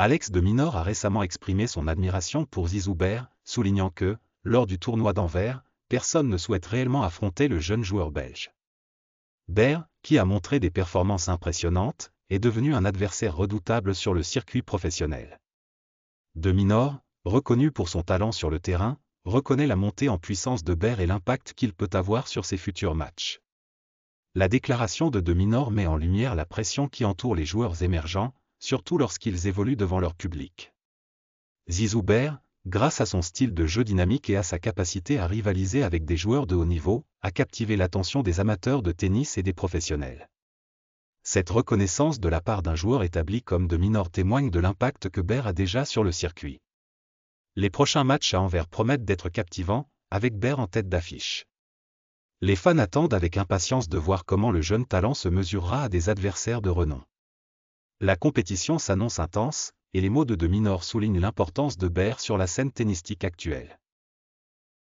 Alex de Minor a récemment exprimé son admiration pour Zizou Baer, soulignant que, lors du tournoi d'Anvers, personne ne souhaite réellement affronter le jeune joueur belge. Baer, qui a montré des performances impressionnantes, est devenu un adversaire redoutable sur le circuit professionnel. De Minor, reconnu pour son talent sur le terrain, reconnaît la montée en puissance de Baer et l'impact qu'il peut avoir sur ses futurs matchs. La déclaration de De Minor met en lumière la pression qui entoure les joueurs émergents, surtout lorsqu'ils évoluent devant leur public. Zizou grâce à son style de jeu dynamique et à sa capacité à rivaliser avec des joueurs de haut niveau, a captivé l'attention des amateurs de tennis et des professionnels. Cette reconnaissance de la part d'un joueur établi comme de minor témoigne de l'impact que Ber a déjà sur le circuit. Les prochains matchs à Anvers promettent d'être captivants, avec Ber en tête d'affiche. Les fans attendent avec impatience de voir comment le jeune talent se mesurera à des adversaires de renom. La compétition s'annonce intense, et les mots de De Minor soulignent l'importance de Baer sur la scène tennistique actuelle.